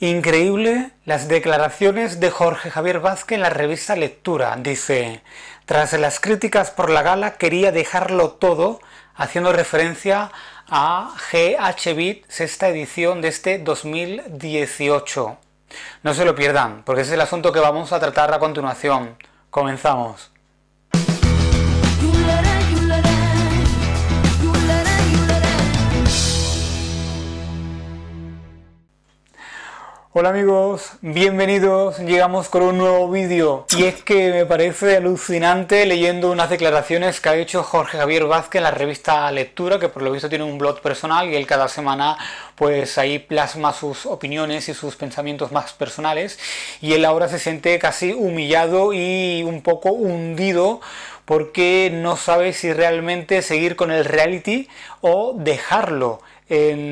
Increíble las declaraciones de Jorge Javier Vázquez en la revista Lectura. Dice, tras las críticas por la gala quería dejarlo todo, haciendo referencia a GHBIT, sexta edición de este 2018. No se lo pierdan, porque es el asunto que vamos a tratar a continuación. Comenzamos. Hola amigos, bienvenidos, llegamos con un nuevo vídeo y es que me parece alucinante leyendo unas declaraciones que ha hecho Jorge Javier Vázquez en la revista Lectura, que por lo visto tiene un blog personal y él cada semana pues ahí plasma sus opiniones y sus pensamientos más personales y él ahora se siente casi humillado y un poco hundido porque no sabe si realmente seguir con el reality o dejarlo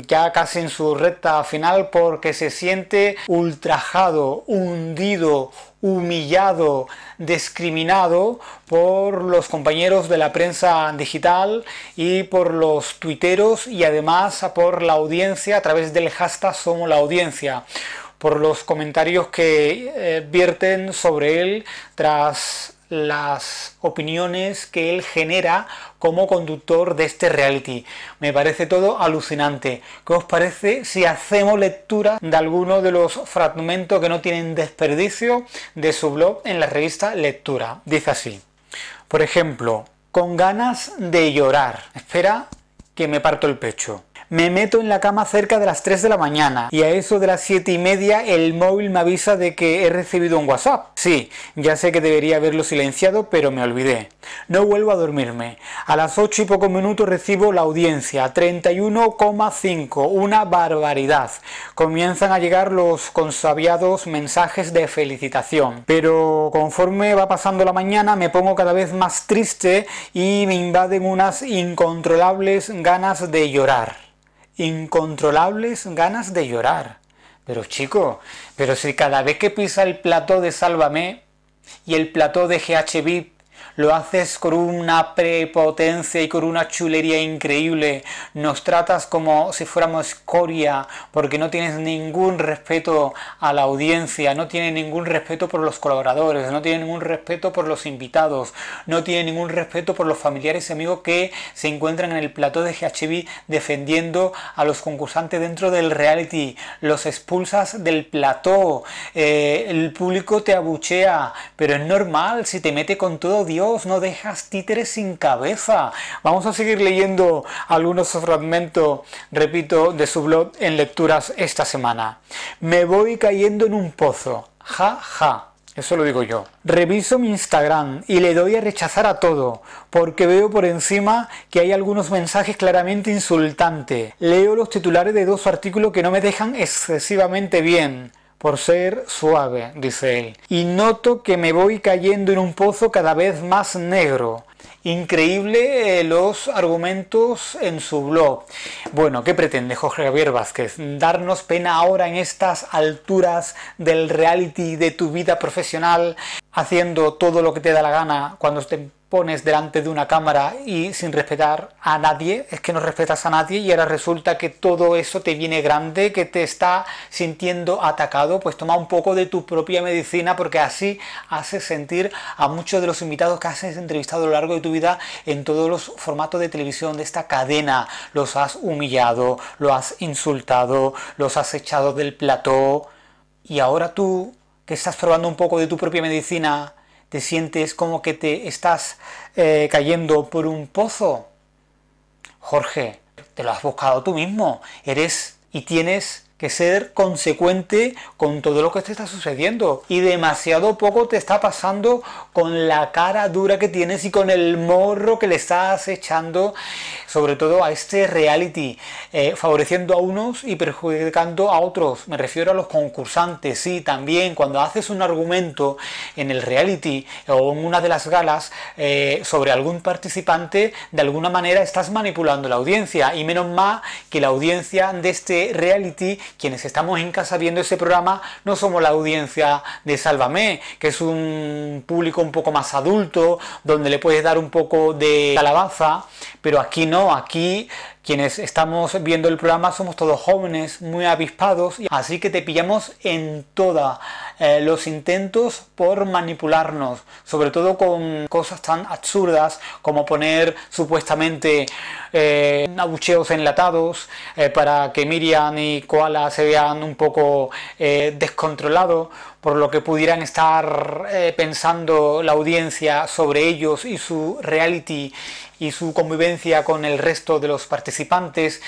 ya casi en su recta final porque se siente ultrajado, hundido, humillado, discriminado por los compañeros de la prensa digital y por los tuiteros y además por la audiencia a través del hashtag Somos la Audiencia por los comentarios que eh, vierten sobre él tras las opiniones que él genera como conductor de este reality. Me parece todo alucinante. ¿Qué os parece si hacemos lectura de alguno de los fragmentos que no tienen desperdicio de su blog en la revista Lectura? Dice así. Por ejemplo, con ganas de llorar. Espera que me parto el pecho me meto en la cama cerca de las 3 de la mañana y a eso de las 7 y media el móvil me avisa de que he recibido un WhatsApp. Sí, ya sé que debería haberlo silenciado, pero me olvidé. No vuelvo a dormirme. A las 8 y pocos minutos recibo la audiencia, 31,5, una barbaridad. Comienzan a llegar los consabiados mensajes de felicitación. Pero conforme va pasando la mañana me pongo cada vez más triste y me invaden unas incontrolables ganas de llorar incontrolables ganas de llorar. Pero chico, pero si cada vez que pisa el plató de Sálvame y el plató de GHB lo haces con una prepotencia y con una chulería increíble. Nos tratas como si fuéramos escoria porque no tienes ningún respeto a la audiencia, no tienes ningún respeto por los colaboradores, no tienes ningún respeto por los invitados, no tienes ningún respeto por los familiares y amigos que se encuentran en el plató de GHB defendiendo a los concursantes dentro del reality. Los expulsas del plató. Eh, el público te abuchea, pero es normal si te mete con todo Dios no dejas títeres sin cabeza. Vamos a seguir leyendo algunos fragmentos, repito, de su blog en lecturas esta semana. Me voy cayendo en un pozo. Ja, ja. Eso lo digo yo. Reviso mi Instagram y le doy a rechazar a todo, porque veo por encima que hay algunos mensajes claramente insultantes. Leo los titulares de dos artículos que no me dejan excesivamente bien por ser suave, dice él, y noto que me voy cayendo en un pozo cada vez más negro. Increíble eh, los argumentos en su blog. Bueno, ¿qué pretende Jorge Javier Vázquez? ¿Darnos pena ahora en estas alturas del reality de tu vida profesional, haciendo todo lo que te da la gana cuando te pones delante de una cámara y sin respetar a nadie, es que no respetas a nadie y ahora resulta que todo eso te viene grande, que te está sintiendo atacado, pues toma un poco de tu propia medicina porque así haces sentir a muchos de los invitados que has entrevistado a lo largo de tu vida en todos los formatos de televisión de esta cadena, los has humillado, los has insultado, los has echado del plató y ahora tú que estás probando un poco de tu propia medicina, te sientes como que te estás eh, cayendo por un pozo. Jorge, te lo has buscado tú mismo, eres y tienes que ser consecuente con todo lo que te está sucediendo. Y demasiado poco te está pasando con la cara dura que tienes y con el morro que le estás echando, sobre todo a este reality, eh, favoreciendo a unos y perjudicando a otros. Me refiero a los concursantes, sí, también cuando haces un argumento en el reality o en una de las galas eh, sobre algún participante, de alguna manera estás manipulando la audiencia. Y menos mal que la audiencia de este reality quienes estamos en casa viendo ese programa no somos la audiencia de Sálvame, que es un público un poco más adulto, donde le puedes dar un poco de alabanza, pero aquí no, aquí quienes estamos viendo el programa somos todos jóvenes, muy avispados, así que te pillamos en toda eh, los intentos por manipularnos, sobre todo con cosas tan absurdas como poner supuestamente eh, abucheos enlatados eh, para que Miriam y Koala se vean un poco descontrolados por lo que pudieran estar pensando la audiencia sobre ellos y su reality y su convivencia con el resto de los participantes.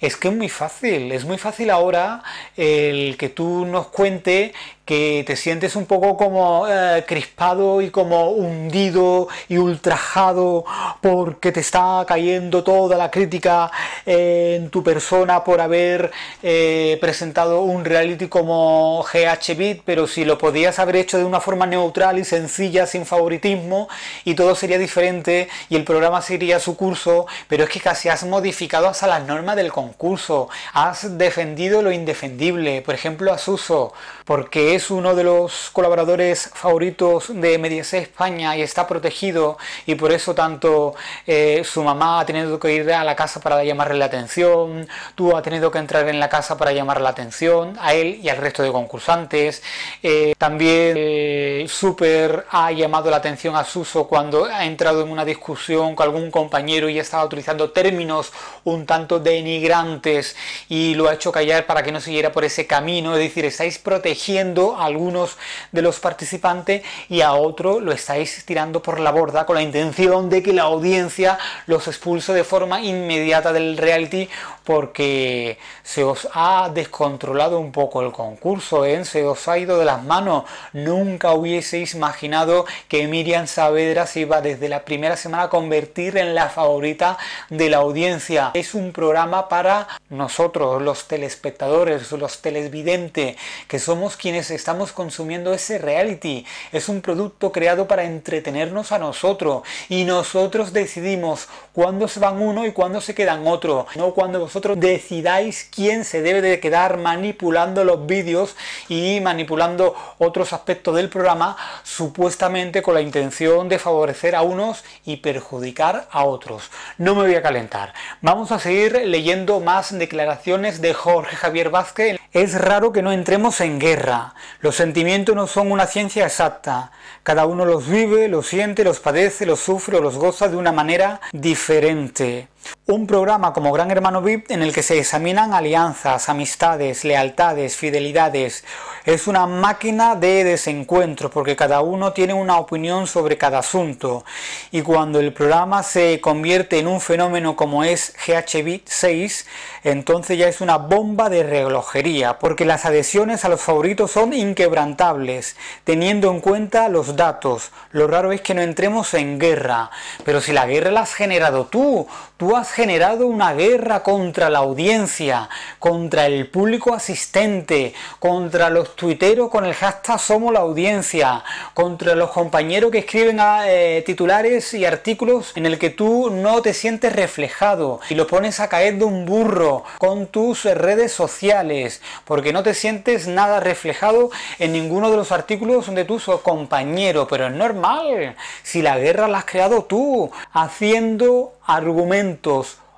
Es que es muy fácil, es muy fácil ahora el que tú nos cuente que te sientes un poco como eh, crispado y como hundido y ultrajado porque te está cayendo toda la crítica eh, en tu persona por haber eh, presentado un reality como GHBit, pero si lo podías haber hecho de una forma neutral y sencilla, sin favoritismo, y todo sería diferente y el programa a su curso, pero es que casi has modificado hasta las normas del concurso, has defendido lo indefendible, por ejemplo a Suso, porque es uno de los colaboradores favoritos de Mediaset España y está protegido y por eso tanto eh, su mamá ha tenido que ir a la casa para llamarle la atención, tú has tenido que entrar en la casa para llamar la atención a él y al resto de concursantes, eh, también eh, Super ha llamado la atención a Suso cuando ha entrado en una discusión con algún un compañero y estaba utilizando términos un tanto denigrantes y lo ha hecho callar para que no siguiera por ese camino. Es decir, estáis protegiendo a algunos de los participantes y a otro lo estáis tirando por la borda con la intención de que la audiencia los expulse de forma inmediata del reality porque se os ha descontrolado un poco el concurso, ¿eh? se os ha ido de las manos. Nunca hubieseis imaginado que Miriam Saavedra se iba desde la primera semana a convertir en la favorita de la audiencia. Es un programa para nosotros, los telespectadores, los televidentes, que somos quienes estamos consumiendo ese reality. Es un producto creado para entretenernos a nosotros y nosotros decidimos cuándo se van uno y cuándo se quedan otro, no cuando vosotros decidáis quién se debe de quedar manipulando los vídeos y manipulando otros aspectos del programa, supuestamente con la intención de favorecer a unos y perjudicar a otros. No me voy a calentar. Vamos a seguir leyendo más declaraciones de Jorge Javier Vázquez. Es raro que no entremos en guerra. Los sentimientos no son una ciencia exacta. Cada uno los vive, los siente, los padece, los sufre o los goza de una manera diferente. Un programa como Gran Hermano VIP en el que se examinan alianzas, amistades, lealtades, fidelidades. Es una máquina de desencuentros porque cada uno tiene una opinión sobre cada asunto. Y cuando el programa se convierte en un fenómeno como es GHB 6, entonces ya es una bomba de relojería porque las adhesiones a los favoritos son inquebrantables, teniendo en cuenta los datos. Lo raro es que no entremos en guerra, pero si la guerra la has generado tú, tú has has generado una guerra contra la audiencia, contra el público asistente, contra los tuiteros con el hashtag Somos la Audiencia, contra los compañeros que escriben a, ah, eh, titulares y artículos en el que tú no te sientes reflejado y lo pones a caer de un burro con tus redes sociales, porque no te sientes nada reflejado en ninguno de los artículos de tus compañeros, pero es normal si la guerra la has creado tú, haciendo argumentos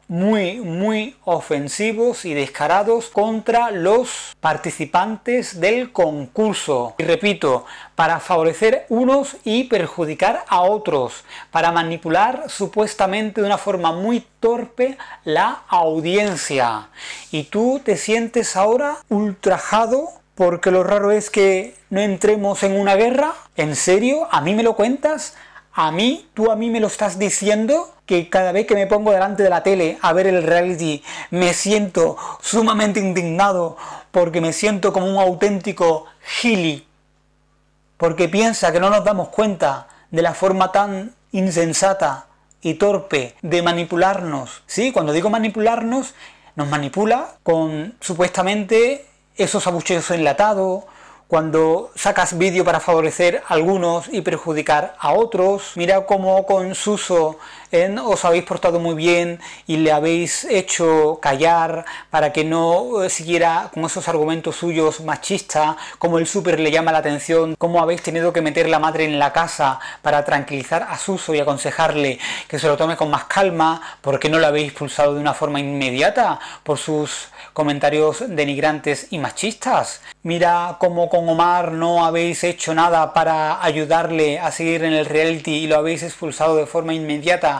muy, muy ofensivos y descarados contra los participantes del concurso. Y repito, para favorecer unos y perjudicar a otros, para manipular supuestamente de una forma muy torpe la audiencia. Y tú te sientes ahora ultrajado porque lo raro es que no entremos en una guerra. ¿En serio? ¿A mí me lo cuentas? ¿A mí? ¿Tú a mí me lo estás diciendo? que cada vez que me pongo delante de la tele a ver el reality me siento sumamente indignado porque me siento como un auténtico gili, porque piensa que no nos damos cuenta de la forma tan insensata y torpe de manipularnos. Sí, cuando digo manipularnos, nos manipula con supuestamente esos abucheos enlatados, cuando sacas vídeo para favorecer a algunos y perjudicar a otros. Mira cómo con Suso eh, os habéis portado muy bien y le habéis hecho callar para que no eh, siguiera con esos argumentos suyos machistas, como el súper le llama la atención, cómo habéis tenido que meter la madre en la casa para tranquilizar a Suso y aconsejarle que se lo tome con más calma, porque no lo habéis expulsado de una forma inmediata por sus comentarios denigrantes y machistas. Mira cómo con Omar no habéis hecho nada para ayudarle a seguir en el reality y lo habéis expulsado de forma inmediata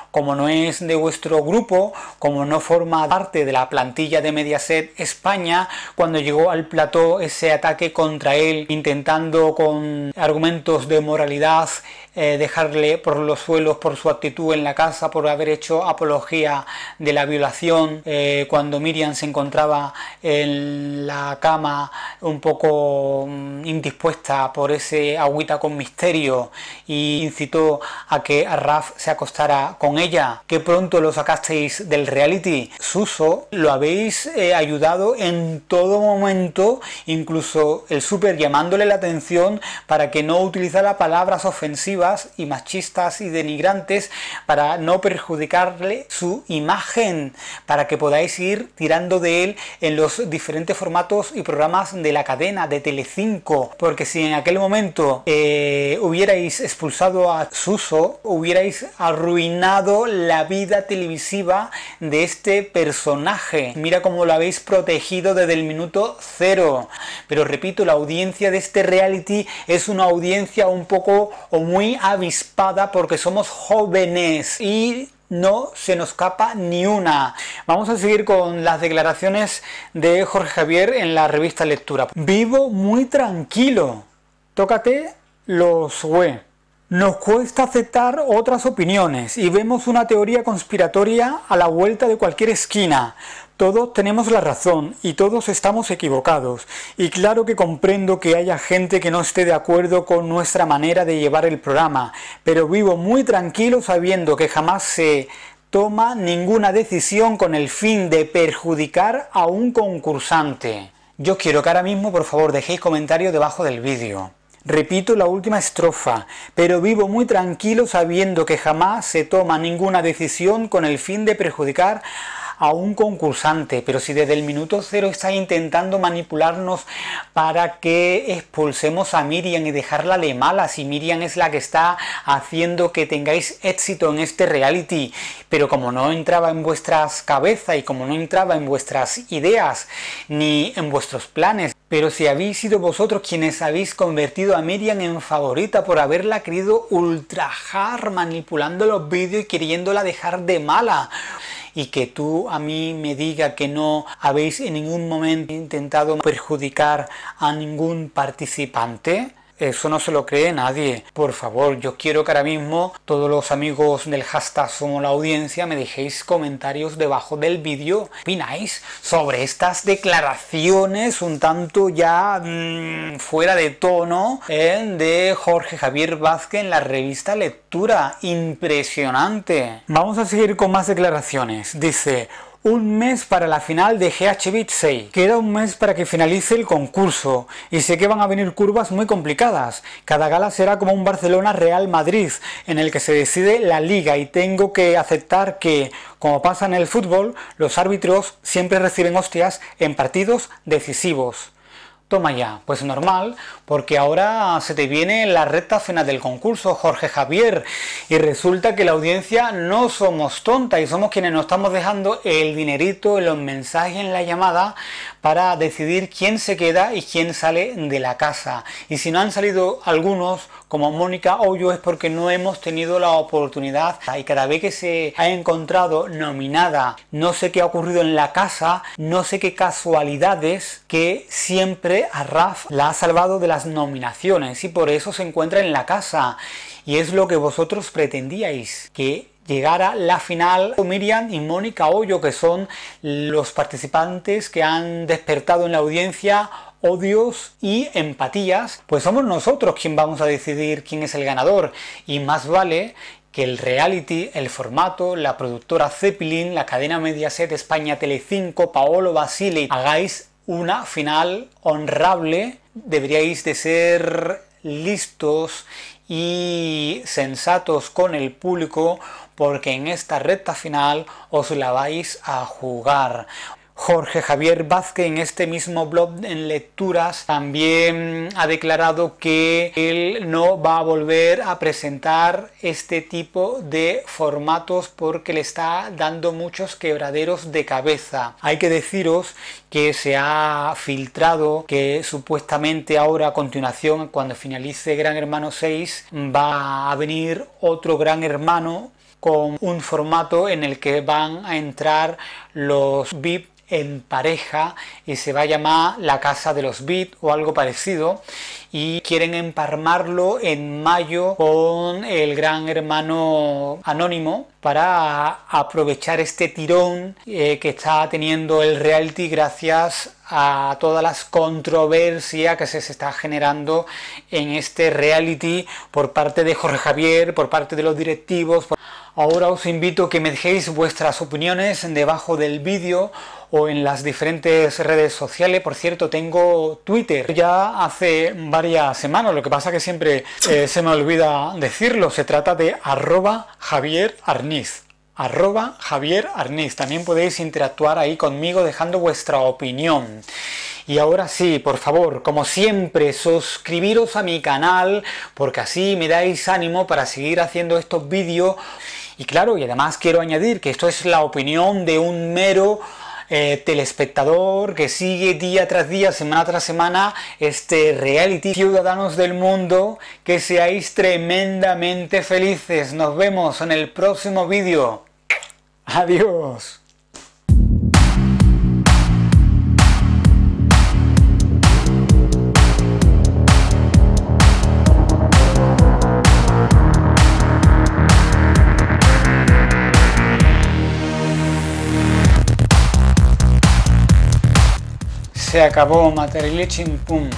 como no es de vuestro grupo, como no forma parte de la plantilla de Mediaset España, cuando llegó al plató ese ataque contra él, intentando con argumentos de moralidad eh, dejarle por los suelos por su actitud en la casa, por haber hecho apología de la violación, eh, cuando Miriam se encontraba en la cama un poco mm, indispuesta por ese agüita con misterio y incitó a que Raf se acostara con ella, que pronto lo sacasteis del reality. Suso, lo habéis eh, ayudado en todo momento, incluso el súper llamándole la atención para que no utilizara palabras ofensivas y machistas y denigrantes para no perjudicarle su imagen, para que podáis ir tirando de él en los diferentes formatos y programas de la cadena de Telecinco, porque si en aquel momento eh, hubierais expulsado a Suso, hubierais arruinado la vida televisiva de este personaje. Mira cómo lo habéis protegido desde el minuto cero. Pero repito, la audiencia de este reality es una audiencia un poco o muy avispada porque somos jóvenes y no se nos capa ni una. Vamos a seguir con las declaraciones de Jorge Javier en la revista Lectura. Vivo muy tranquilo. Tócate los hue. Nos cuesta aceptar otras opiniones y vemos una teoría conspiratoria a la vuelta de cualquier esquina. Todos tenemos la razón y todos estamos equivocados. Y claro que comprendo que haya gente que no esté de acuerdo con nuestra manera de llevar el programa, pero vivo muy tranquilo sabiendo que jamás se toma ninguna decisión con el fin de perjudicar a un concursante. Yo quiero que ahora mismo por favor dejéis comentarios debajo del vídeo. Repito la última estrofa, pero vivo muy tranquilo sabiendo que jamás se toma ninguna decisión con el fin de perjudicar a un concursante, pero si desde el minuto cero está intentando manipularnos para que expulsemos a Miriam y dejarla de mala, si Miriam es la que está haciendo que tengáis éxito en este reality, pero como no entraba en vuestras cabezas y como no entraba en vuestras ideas ni en vuestros planes, pero si habéis sido vosotros quienes habéis convertido a Miriam en favorita por haberla querido ultrajar manipulando los vídeos y queriéndola dejar de mala, y que tú a mí me diga que no habéis en ningún momento intentado perjudicar a ningún participante, eso no se lo cree nadie. Por favor, yo quiero que ahora mismo todos los amigos del hashtag o la Audiencia me dejéis comentarios debajo del vídeo. ¿Opináis sobre estas declaraciones un tanto ya mm, fuera de tono eh, de Jorge Javier Vázquez en la revista Lectura? Impresionante. Vamos a seguir con más declaraciones. Dice un mes para la final de GHB 6. Queda un mes para que finalice el concurso y sé que van a venir curvas muy complicadas. Cada gala será como un Barcelona-Real Madrid en el que se decide la liga y tengo que aceptar que, como pasa en el fútbol, los árbitros siempre reciben hostias en partidos decisivos. Toma ya, pues normal, porque ahora se te viene la recta final del concurso, Jorge Javier, y resulta que la audiencia no somos tontas y somos quienes nos estamos dejando el dinerito, los mensajes en la llamada para decidir quién se queda y quién sale de la casa. Y si no han salido algunos, como Mónica Hoyo es porque no hemos tenido la oportunidad y cada vez que se ha encontrado nominada, no sé qué ha ocurrido en la casa, no sé qué casualidades que siempre a Raf la ha salvado de las nominaciones y por eso se encuentra en la casa. Y es lo que vosotros pretendíais, que llegara la final Miriam y Mónica Hoyo, que son los participantes que han despertado en la audiencia odios y empatías, pues somos nosotros quien vamos a decidir quién es el ganador y más vale que el reality, el formato, la productora Zeppelin, la cadena Mediaset España Telecinco, Paolo Basile, hagáis una final honrable, deberíais de ser listos y sensatos con el público porque en esta recta final os la vais a jugar. Jorge Javier Vázquez en este mismo blog en lecturas también ha declarado que él no va a volver a presentar este tipo de formatos porque le está dando muchos quebraderos de cabeza. Hay que deciros que se ha filtrado que supuestamente ahora a continuación cuando finalice Gran Hermano 6 va a venir otro Gran Hermano con un formato en el que van a entrar los VIP en pareja y se va a llamar La Casa de los Beat o algo parecido y quieren emparmarlo en mayo con el gran hermano anónimo para aprovechar este tirón eh, que está teniendo el reality gracias a todas las controversias que se está generando en este reality por parte de Jorge Javier, por parte de los directivos. Ahora os invito a que me dejéis vuestras opiniones debajo del vídeo o en las diferentes redes sociales. Por cierto, tengo Twitter ya hace varias semanas, lo que pasa que siempre eh, se me olvida decirlo. Se trata de arroba Javier Javier Arniz. También podéis interactuar ahí conmigo dejando vuestra opinión. Y ahora sí, por favor, como siempre, suscribiros a mi canal porque así me dais ánimo para seguir haciendo estos vídeos. Y claro, y además quiero añadir que esto es la opinión de un mero eh, telespectador que sigue día tras día, semana tras semana, este reality. Ciudadanos del mundo, que seáis tremendamente felices. Nos vemos en el próximo vídeo. Adiós. se acabó, Materilichin, pum.